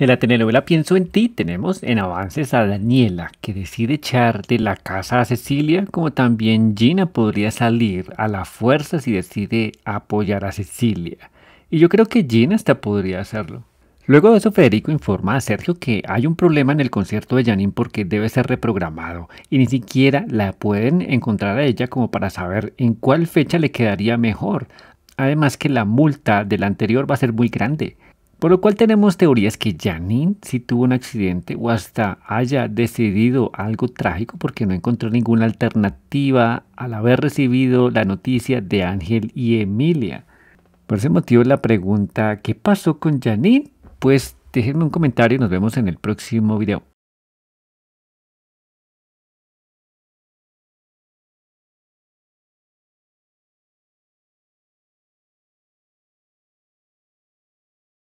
En la telenovela Pienso en ti tenemos en avances a Daniela, que decide echar de la casa a Cecilia, como también Gina podría salir a la fuerza si decide apoyar a Cecilia. Y yo creo que Gina hasta podría hacerlo. Luego de eso, Federico informa a Sergio que hay un problema en el concierto de Janine porque debe ser reprogramado y ni siquiera la pueden encontrar a ella como para saber en cuál fecha le quedaría mejor. Además que la multa del anterior va a ser muy grande. Por lo cual tenemos teorías que Janine si tuvo un accidente o hasta haya decidido algo trágico porque no encontró ninguna alternativa al haber recibido la noticia de Ángel y Emilia. Por ese motivo la pregunta ¿qué pasó con Janine? Pues déjenme un comentario y nos vemos en el próximo video.